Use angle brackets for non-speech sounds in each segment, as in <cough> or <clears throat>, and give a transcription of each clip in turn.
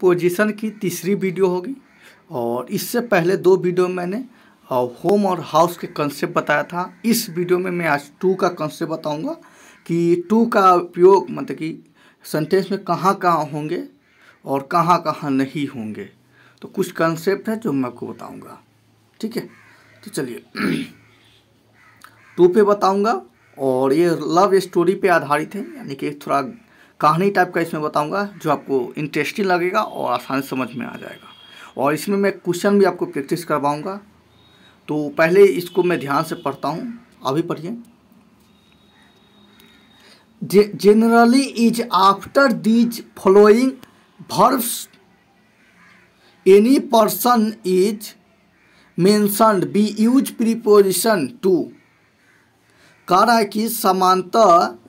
position की तीसरी video होगी और इससे पहले दो वीडियो मैंने होम और हाउस के कंसेप्ट बताया था इस वीडियो में मैं आज टू का कंसेप्ट बताऊंगा कि टू का उपयोग मतलब कि सेंटेंस में कहाँ कहाँ होंगे और कहाँ कहाँ नहीं होंगे तो कुछ कंसेप्ट है जो मैं आपको बताऊंगा ठीक है तो चलिए टू <clears throat> पे बताऊंगा और ये लव स्टोरी पे आधारित है यानी कि थोड़ा कहानी टाइप का इसमें बताऊंगा जो आपको इंटरेस्टिंग लगेगा और आसान समझ में आ जाएगा और इसमें मैं क्वेश्चन भी आपको प्रैक्टिस करवाऊंगा तो पहले इसको मैं ध्यान से पढ़ता हूँ अभी पढ़िए generally is after these following verbs any person is mentioned be use preposition to कह रहा है कि समानता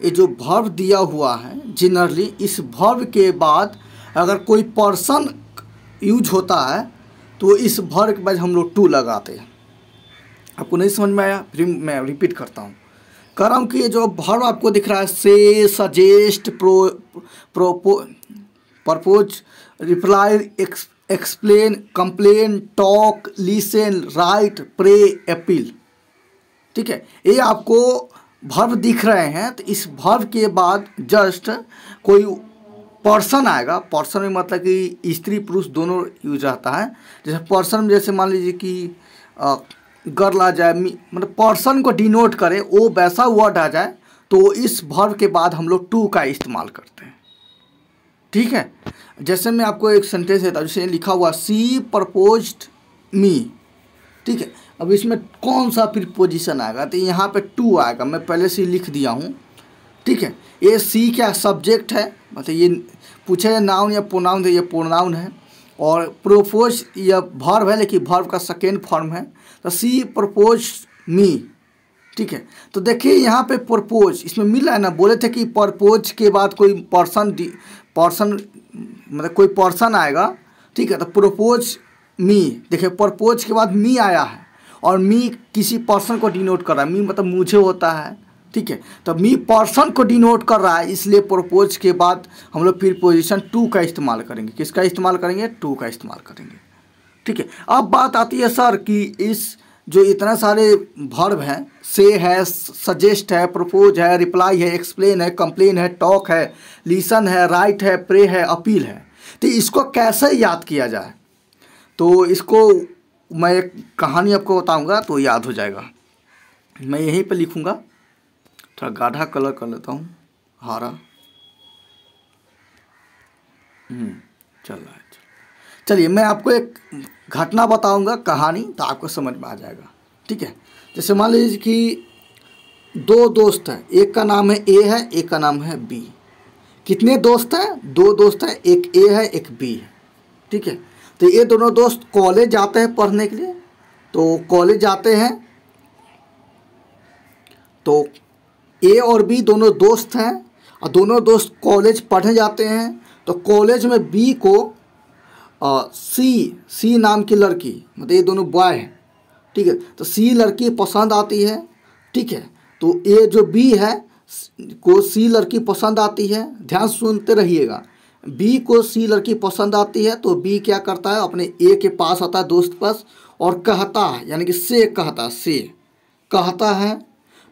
ये जो भर्व दिया हुआ है जनरली इस भर्व के बाद अगर कोई पर्सन यूज होता है तो इस भर्व के बाद हम लोग टू लगाते हैं आपको नहीं समझ में आया फिर मैं रिपीट करता हूँ कर्म की जो भर्व आपको दिख रहा है से suggest pro propo propose reply ex explain complain talk listen write pray appeal ठीक है ये आपको भर्व दिख रहे हैं तो इस भर्व के बाद जस्ट कोई पर्सन आएगा पर्सन में मतलब कि स्त्री पुरुष दोनों यूज रहता है जैसे पर्सन में जैसे मान लीजिए कि गर्ल आ जाए मतलब पर्सन को डिनोट करे वो वैसा वर्ड आ जाए तो इस भर्व के बाद हम लोग टू का इस्तेमाल करते हैं ठीक है जैसे मैं आपको एक सेंटेंस देता हूँ जैसे लिखा हुआ सी प्रपोज्ड मी ठीक है अब इसमें कौन सा फिर पोजिशन आएगा तो यहाँ पे टू आएगा मैं पहले से लिख दिया हूँ ठीक है ये सी क्या सब्जेक्ट है मतलब ये पूछे नाउन या प्रोनाउन तो ये प्रोनाउन है और प्रोपोज यह भर्व है लेकिन भर्व का सेकेंड फॉर्म है तो सी प्रपोज मी ठीक है तो देखिए यहाँ पे प्रपोज इसमें मिल रहा है ना बोले थे कि प्रपोज के बाद कोई पर्सन पर्सन मतलब कोई पर्सन आएगा ठीक है तो प्रपोज मी देखिए प्रपोज के बाद मी आया है और मी किसी पर्सन को डिनोट कर रहा है मी मतलब मुझे होता है ठीक है तो मी पर्सन को डिनोट कर रहा है इसलिए प्रपोज के बाद हम लोग फिर पोजिशन टू का इस्तेमाल करेंगे किसका इस्तेमाल करेंगे टू का इस्तेमाल करेंगे ठीक है अब बात आती है सर कि इस जो इतने सारे भर्व हैं से है सजेस्ट है प्रपोज है रिप्लाई है एक्सप्लेन है कंप्लेन है टॉक है लिसन है राइट है प्रे है अपील है तो इसको कैसे याद किया जाए तो इसको मैं एक कहानी आपको बताऊंगा तो याद हो जाएगा मैं यहीं पर लिखूंगा थोड़ा गाढ़ा कलर कर लेता हूँ हरा हम्म, चल रहा है चलिए मैं आपको एक घटना बताऊंगा कहानी तो आपको समझ में आ जाएगा ठीक है जैसे मान लीजिए कि दो दोस्त हैं एक का नाम है ए है एक का नाम है बी कितने दोस्त हैं दो दोस्त हैं एक ए है एक बी है ठीक है तो ये दोनों दोस्त कॉलेज जाते हैं पढ़ने के लिए तो कॉलेज जाते हैं तो ए और बी दोनों दोस्त हैं और दोनों दोस्त कॉलेज पढ़ने जाते हैं तो कॉलेज में बी को आ, सी सी नाम की लड़की मतलब ये दोनों बॉय हैं ठीक है तो सी लड़की पसंद आती है ठीक है तो ए जो बी है को सी लड़की पसंद आती है ध्यान सुनते रहिएगा बी को सी लड़की पसंद आती है तो बी क्या करता है अपने ए के पास आता है दोस्त पास और कहता है यानी कि से कहता है से कहता है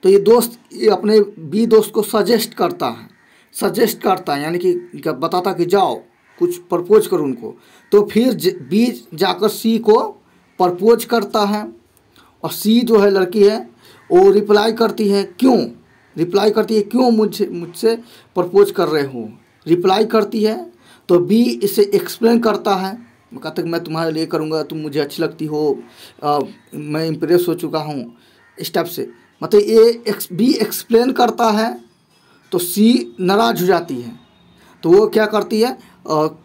तो ये दोस्त ये अपने बी दोस्त को सजेस्ट करता है सजेस्ट करता है यानी कि बताता कि जाओ कुछ प्रपोज करो उनको तो फिर बी जाकर सी को प्रपोज करता है और सी जो है लड़की है वो रिप्लाई करती है क्यों रिप्लाई करती है क्यों मुझे मुझसे प्रपोज कर रहे हो रिप्लाई करती है तो बी इसे एक्सप्लेन करता है कहा तक मैं तुम्हारे लिए करूँगा तुम मुझे अच्छी लगती हो आ, मैं इम्प्रेस हो चुका हूँ इस टाइप से मतलब ए एक्स बी एक्सप्लेन करता है तो सी नाराज हो जाती है तो वो क्या करती है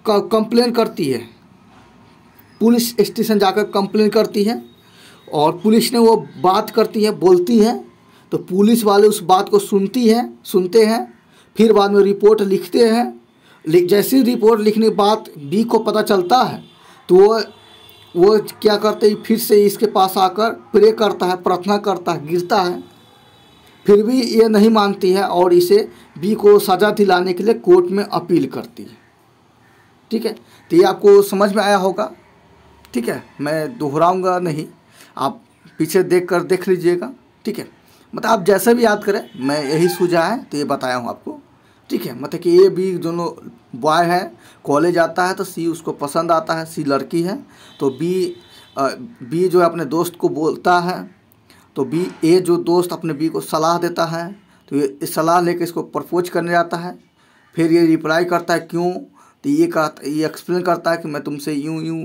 कंप्लेन करती है पुलिस स्टेशन जाकर कंप्लेन करती है और पुलिस ने वो बात करती है बोलती है तो पुलिस वाले उस बात को सुनती हैं सुनते हैं फिर बाद में रिपोर्ट लिखते हैं जैसे रिपोर्ट लिखने के बाद बी को पता चलता है तो वो वो क्या करते हैं फिर से इसके पास आकर प्रे करता है प्रार्थना करता है गिरता है फिर भी ये नहीं मानती है और इसे बी को सज़ा दिलाने के लिए कोर्ट में अपील करती है ठीक है तो ये आपको समझ में आया होगा ठीक है मैं दोहराऊंगा नहीं आप पीछे देख कर देख लीजिएगा ठीक है मतलब आप जैसे भी याद करें मैं यही सूझा है तो ये बताया हूँ आपको ठीक है मतलब कि ए बी दोनों बॉय है कॉलेज आता है तो सी उसको पसंद आता है सी लड़की है तो बी बी जो है अपने दोस्त को बोलता है तो बी ए जो दोस्त अपने बी को सलाह देता है तो ये सलाह लेकर इसको प्रपोज करने जाता है फिर ये रिप्लाई करता है क्यों तो ये कहता ये एक्सप्लेन करता है कि मैं तुमसे यूँ यूँ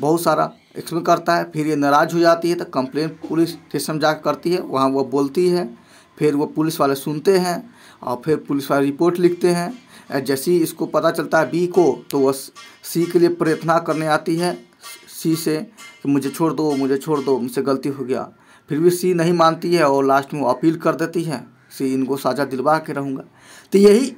बहुत सारा एक्सप्लेन करता है फिर ये नाराज़ हो जाती है तो कंप्लेन पुलिस स्टेशन जा करती है वहाँ वो बोलती है फिर वो पुलिस वाले सुनते हैं और फिर पुलिस वाले रिपोर्ट लिखते हैं जैसे ही इसको पता चलता है बी को तो वह सी के लिए प्रार्थना करने आती है सी से कि मुझे छोड़ दो मुझे छोड़ दो मुझसे गलती हो गया फिर भी सी नहीं मानती है और लास्ट में वो अपील कर देती है सी इनको साझा दिलवा के रहूँगा तो यही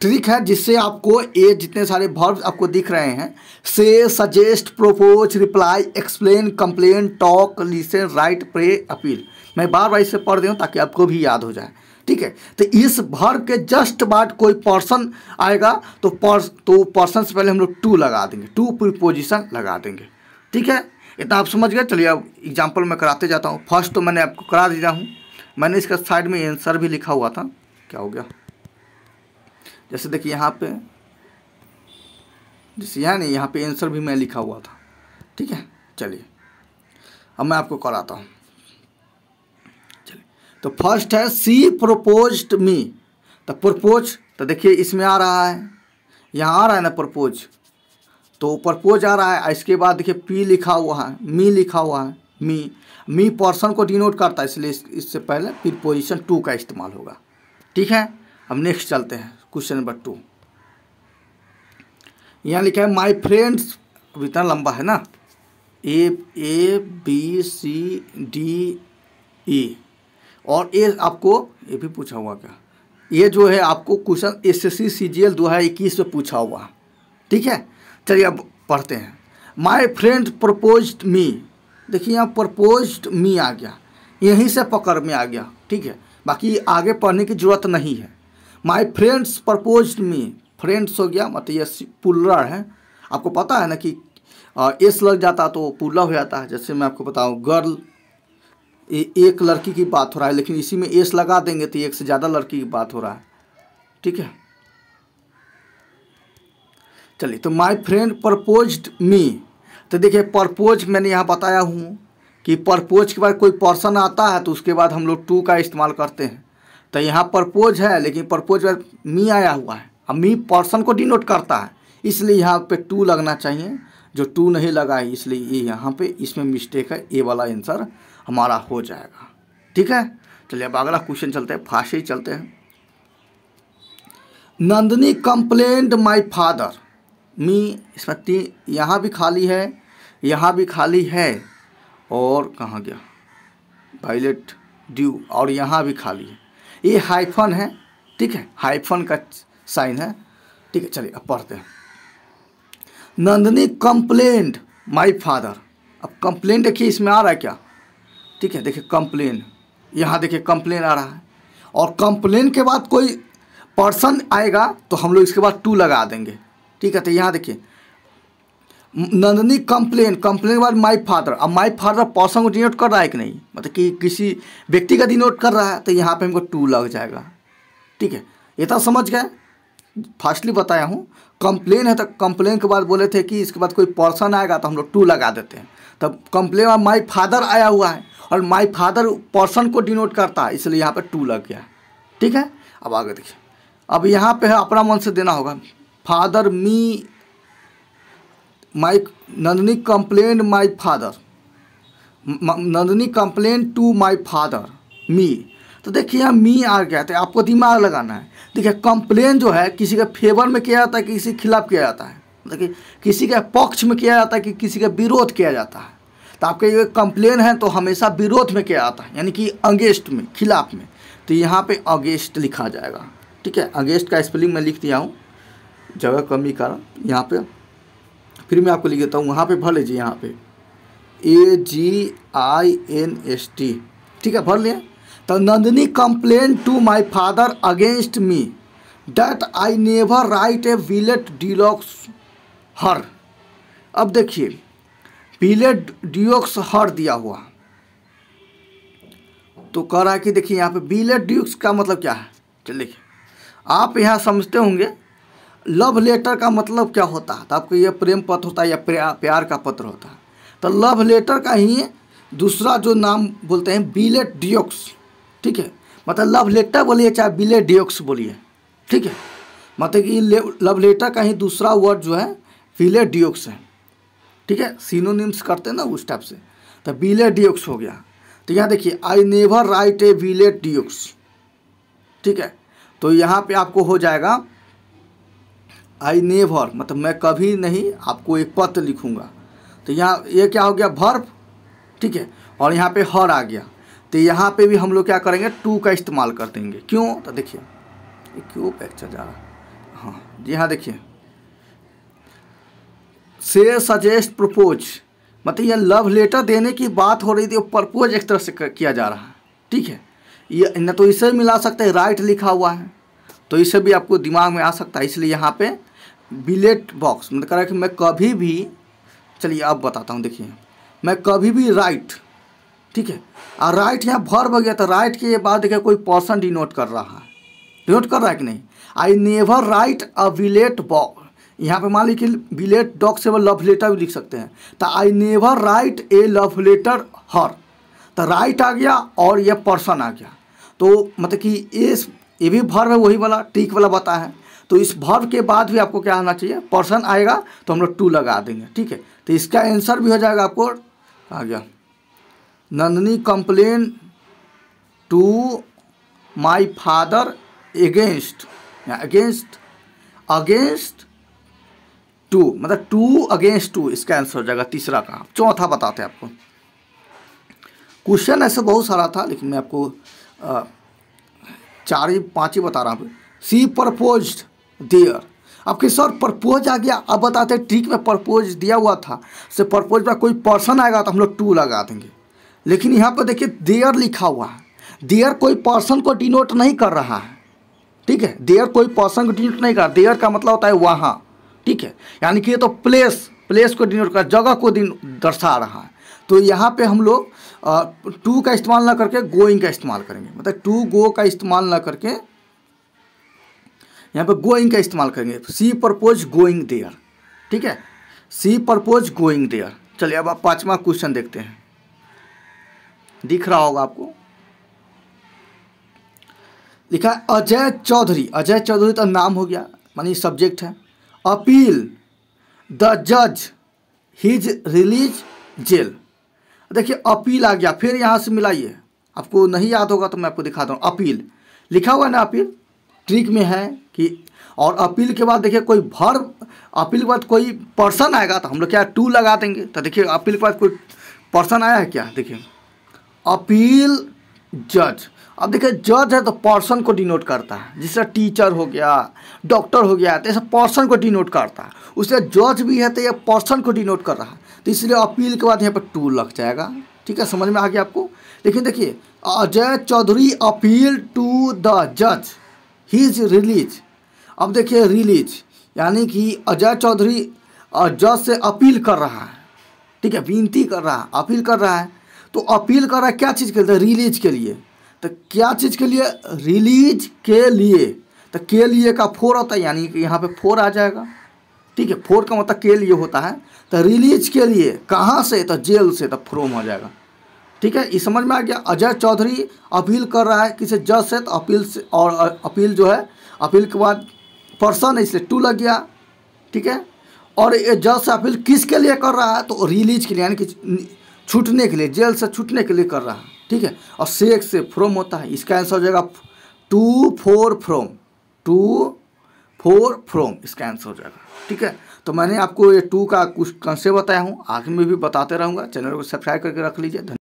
ट्रिक है जिससे आपको ये जितने सारे वर्ब्स आपको दिख रहे हैं से suggest propose reply explain complain talk listen write pray appeal मैं बार बार इसे पढ़ रही ताकि आपको भी याद हो जाए ठीक है तो इस भर के जस्ट बाद कोई पर्सन आएगा तो पर्स तो पर्सन से पहले हम लोग टू लगा देंगे टू प्रीपोजिशन लगा देंगे ठीक है इतना आप समझ गए चलिए अब एग्जाम्पल मैं कराते जाता हूँ फर्स्ट तो मैंने आपको करा दिया हूँ मैंने इसका साइड में आंसर भी लिखा हुआ था क्या हो गया जैसे देखिए यहाँ पे जैसे यहाँ नहीं यहाँ पे आंसर भी मैं लिखा हुआ था ठीक है चलिए अब मैं आपको कराता हूँ तो फर्स्ट है सी प्रपोज मी तो प्रपोज तो देखिए इसमें आ रहा है यहाँ आ रहा है ना प्रपोज तो प्रपोज आ रहा है इसके बाद देखिए पी लिखा हुआ है मी लिखा हुआ है मी मी पर्सन को डिनोट करता है इसलिए इससे पहले फिर पोजिशन टू का इस्तेमाल होगा ठीक है अब नेक्स्ट चलते हैं क्वेश्चन नंबर टू यहाँ लिखा है माई फ्रेंड्स अब इतना लंबा है ना ए A B C D E और ये आपको ये भी पूछा हुआ क्या ये जो है आपको question S S C C G L दो हज़ार इक्कीस में पूछा हुआ ठीक है चलिए अब पढ़ते हैं माई फ्रेंड प्रपोज मी देखिए यहाँ प्रपोज मी आ गया यहीं से पकड़ में आ गया ठीक है बाकी आगे पढ़ने की जरूरत नहीं है my friends propose me friends हो गया मतलब ये पुलर है आपको पता है ना कि एस लग जाता तो पुलर हो जाता है जैसे मैं आपको बताऊँ गर्ल ये एक लड़की की बात हो रहा है लेकिन इसी में एस लगा देंगे तो एक से ज़्यादा लड़की की बात हो रहा है ठीक है चलिए तो माय फ्रेंड परपोज मी तो देखिए परपोज मैंने यहाँ बताया हूँ कि परपोज के बाद कोई पर्सन आता है तो उसके बाद हम लोग टू का इस्तेमाल करते हैं तो यहाँ परपोज है लेकिन परपोज पर मी आया हुआ है अब मी पर्सन को डिनोट करता है इसलिए यहाँ पे टू लगना चाहिए जो टू नहीं लगा है इसलिए ये यहाँ पे इसमें मिस्टेक है ए वाला आंसर हमारा हो जाएगा ठीक है चलिए अब अगला क्वेश्चन चलते हैं फास्ट ही चलते हैं Nandini complaint my father me इसमें तीन यहाँ भी खाली है यहाँ भी खाली है और कहाँ गया वायलेट ड्यू और यहाँ भी खाली है ये हाइफन है ठीक है हाइफन का साइन है ठीक है चलिए अब पढ़ते हैं नंदनी कंप्लेंट माय फादर अब कंप्लेंट देखिए इसमें आ रहा है क्या ठीक है देखिए कंप्लेन यहाँ देखिए कंप्लेन आ रहा है और कंप्लेन के बाद कोई पर्सन आएगा तो हम लोग इसके बाद टू लगा देंगे ठीक है तो यहाँ देखिए नंदनी कंप्लेन कंप्लेन के बाद माई फादर अब माई फादर पर्सन को डिनोट कर रहा है कि नहीं मतलब कि किसी व्यक्ति का डिनोट कर रहा है तो यहाँ पे हमको टू लग जाएगा ठीक है ये तो समझ गए फास्टली बताया हूँ कंप्लेन है तो कंप्लेन के बाद बोले थे कि इसके बाद कोई पर्सन आएगा तो हम लोग टू लगा देते हैं तब कंप्लेन माई फादर आया हुआ है और माई फादर पर्सन को डिनोट करता है इसलिए यहाँ पर टू लग गया ठीक है अब आगे देखिए अब यहाँ पे है अपना मन से देना होगा father me my Nandini complain my father Nandini complain to my father me तो देखिए यहाँ मी आ गया था आपको दिमाग लगाना है देखिए कंप्लेन जो है किसी के फेवर में किया जाता है कि किसी के खिलाफ किया जाता है देखिए किसी के पक्ष में किया जाता है कि किसी का विरोध किया जाता है तो आपके ये कंप्लेन है तो हमेशा विरोध में क्या आता है यानी कि अगेंस्ट में खिलाफ में तो यहाँ पे अगेंस्ट लिखा जाएगा ठीक है अगेंस्ट का स्पेलिंग मैं लिख दिया हूँ जगह कमी कारण यहाँ पे फिर मैं आपको लिख देता हूँ वहाँ पे भर लीजिए यहाँ पे A G I N S T ठीक है भर लिए तो Nandini complain to my father against me that I never write a billet doux her अब देखिए पीले ड्यूक्स हर दिया हुआ तो कह रहा है कि देखिए यहाँ पे बीले ड्यूक्स का मतलब क्या है चलिए देखिए आप यहाँ समझते होंगे लव लेटर का मतलब क्या होता है तो आपको ये प्रेम पत्र होता है या प्यार का पत्र होता है तो लव लेटर का ही दूसरा जो नाम बोलते हैं बीलेट डिओक्स ठीक है मतलब लव लेटर बोलिए चाहे बिले डिओक्स बोलिए ठीक है मतलब कि लव लेटर का ही दूसरा वर्ड जो है बिले डिओक्स है ठीक है सीनोनिम्स करते हैं ना उस टाइप से तो विलेट डियोक्स हो गया तो यहाँ देखिए आई नेवर राइट ए विलेट डियोक्स ठीक है तो यहाँ पे आपको हो जाएगा आई नेवर मतलब मैं कभी नहीं आपको एक पत्र लिखूँगा तो यहाँ ये क्या हो गया भर्फ ठीक है और यहाँ पे हर आ गया तो यहाँ पे भी हम लोग क्या करेंगे टू का इस्तेमाल कर देंगे क्यों तो देखिए क्यों पैक्चर जा रहा हाँ जी हाँ देखिए से सजेस्ट प्रपोज मतलब यह लव लेटर देने की बात हो रही थी प्रपोज एक तरह से किया जा रहा है ठीक है ये न तो इसे मिला सकते हैं राइट लिखा हुआ है तो इसे भी आपको दिमाग में आ सकता है इसलिए यहाँ पे बिलेट बॉक्स मतलब कह रहा है कि मैं कभी भी चलिए अब बताता हूँ देखिए मैं कभी भी राइट ठीक है और राइट यहाँ भर भर गया तो राइट के बाद देखिए कोई पर्सन डिनोट कर रहा है डिनोट कर रहा है कि नहीं I never write a billet doux यहाँ पे मान लीजिए बिलेट डॉग से लव लेटर भी लिख सकते हैं तो I never write a love letter her तो राइट आ गया और ये पर्सन आ गया तो मतलब कि ये ये भी भर्व है वही वाला टीक वाला बता है तो इस भर्व के बाद भी आपको क्या आना चाहिए पर्सन आएगा तो हम लोग टू लगा देंगे ठीक है तो इसका आंसर भी हो जाएगा आपको आ गया Nandini complain to my father against against against to मतलब टू अगेंस्ट टू इसका आंसर हो जाएगा तीसरा का चौथा बताते हैं आपको क्वेश्चन ऐसे बहुत सारा था लेकिन मैं आपको चार ही पाँच ही बता रहा हूँ सी प्रपोज देयर आपके सर प्रपोज आ गया अब बताते ट्रिक में प्रपोज दिया हुआ था से प्रपोज में कोई पर्सन आएगा तो हम लोग टू लगा देंगे लेकिन यहाँ पर देखिए देयर लिखा हुआ है देयर कोई पर्सन को डिनोट नहीं कर रहा है ठीक है देयर कोई पर्सन को डिनोट नहीं कर रहा देयर का मतलब होता है वहाँ ठीक है यानी कि ये तो प्लेस प्लेस को डिनोट कर जगह को दर्शा रहा है तो यहाँ पे हम लोग टू का इस्तेमाल ना करके गोइंग का इस्तेमाल करेंगे मतलब टू गो का इस्तेमाल ना करके यहाँ पे गोइंग का इस्तेमाल करेंगे सी परपोज गोइंग देयर ठीक है सी परपोज गोइंग देयर चलिए अब आप पाँचवा क्वेश्चन देखते हैं दिख रहा होगा आपको लिखा है अजय चौधरी अजय चौधरी तो नाम हो गया मानी सब्जेक्ट है अपील द जज हिज रिलीज जेल देखिए अपील आ गया फिर यहाँ से मिलाइए आपको नहीं याद होगा तो मैं आपको दिखा दूँ अपील लिखा हुआ ना अपील ट्रिक में है कि और अपील के बाद देखिए कोई भर अपील के बाद कोई पर्सन आएगा तो हम लोग क्या टू लगा देंगे तो देखिए अपील के बाद कोई पर्सन आया है क्या देखिए अपील जज अब देखिए जज है तो पर्सन को डिनोट करता है जिससे टीचर हो गया डॉक्टर हो गया तो ऐसा पर्सन को डिनोट करता है उससे जज भी है तो यह पर्सन को डिनोट कर रहा है तो इसलिए अपील के बाद यहाँ पर टू लग जाएगा ठीक है समझ में आ गया आपको लेकिन देखिए Ajay Chaudhary appeal to the जज ही इज रिलीज अब देखिए रिलीज यानी कि अजय चौधरी जज से अपील कर रहा है ठीक है विनती कर रहा है अपील कर रहा है तो अपील कर रहा है क्या चीज़ के लिए रिलीज के लिए तो क्या चीज़ के लिए रिलीज के लिए तो के लिए का फोर होता है यानी कि यहाँ पे फोर आ जाएगा ठीक है फोर का मतलब के लिए होता है तो रिलीज के लिए कहाँ से तो जेल से तो फ्रोम हो जाएगा ठीक है इस समझ में आ गया अजय चौधरी अपील कर रहा है किसी जज से तो अपील से और अपील जो है अपील के बाद पर्सन इसलिए टू लग गया ठीक है और ये जज से अपील किसके लिए कर रहा है तो रिलीज के लिए यानी कि छूटने के लिए जेल से छूटने के लिए कर रहा है ठीक है और सेक से फ्रोम होता है इसका आंसर हो जाएगा to for from to for from इसका आंसर हो जाएगा ठीक है तो मैंने आपको ये टू का कुछ कंसेप्ट बताया हूँ आगे में भी बताते रहूँगा चैनल को सब्सक्राइब करके रख लीजिए